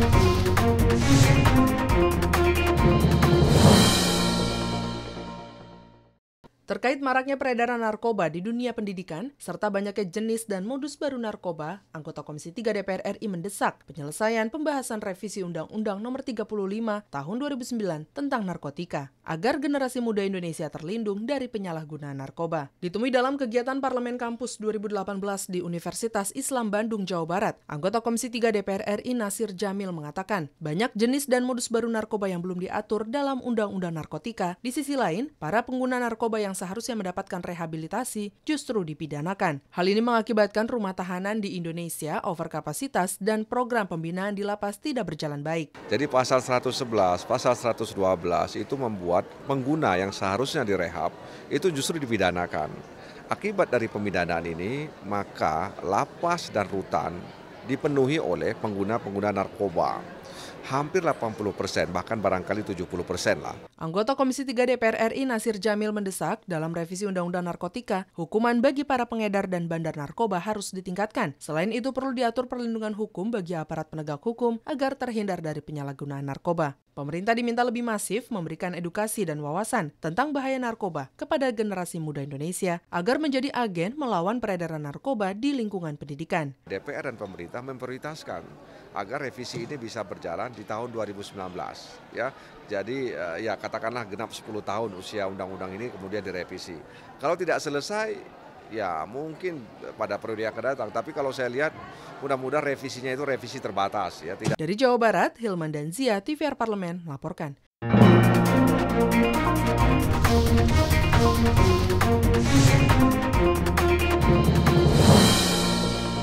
Thank you. Terkait maraknya peredaran narkoba di dunia pendidikan, serta banyaknya jenis dan modus baru narkoba, anggota Komisi 3 DPR RI mendesak penyelesaian pembahasan revisi Undang-Undang Nomor 35 Tahun 2009 tentang narkotika, agar generasi muda Indonesia terlindung dari penyalahgunaan narkoba. Ditemui dalam kegiatan Parlemen Kampus 2018 di Universitas Islam Bandung, Jawa Barat, anggota Komisi 3 DPR RI Nasir Jamil mengatakan, banyak jenis dan modus baru narkoba yang belum diatur dalam Undang-Undang Narkotika. Di sisi lain, para pengguna narkoba yang seharusnya mendapatkan rehabilitasi justru dipidanakan. Hal ini mengakibatkan rumah tahanan di Indonesia overkapasitas dan program pembinaan di lapas tidak berjalan baik. Jadi pasal 111, pasal 112 itu membuat pengguna yang seharusnya direhab itu justru dipidanakan. Akibat dari pemidanaan ini, maka lapas dan rutan dipenuhi oleh pengguna-pengguna narkoba hampir 80 persen, bahkan barangkali 70 persen lah. Anggota Komisi 3 DPR RI Nasir Jamil mendesak dalam revisi Undang-Undang Narkotika, hukuman bagi para pengedar dan bandar narkoba harus ditingkatkan. Selain itu perlu diatur perlindungan hukum bagi aparat penegak hukum agar terhindar dari penyalahgunaan narkoba. Pemerintah diminta lebih masif memberikan edukasi dan wawasan tentang bahaya narkoba kepada generasi muda Indonesia agar menjadi agen melawan peredaran narkoba di lingkungan pendidikan. DPR dan pemerintah memprioritaskan agar revisi ini bisa berjalan di tahun 2019 ya. Jadi eh, ya katakanlah genap 10 tahun usia undang-undang ini kemudian direvisi. Kalau tidak selesai ya mungkin pada periode yang akan datang tapi kalau saya lihat mudah-mudahan revisinya itu revisi terbatas ya tidak. Dari Jawa Barat, Hilman dan Zia TVR Parlemen melaporkan.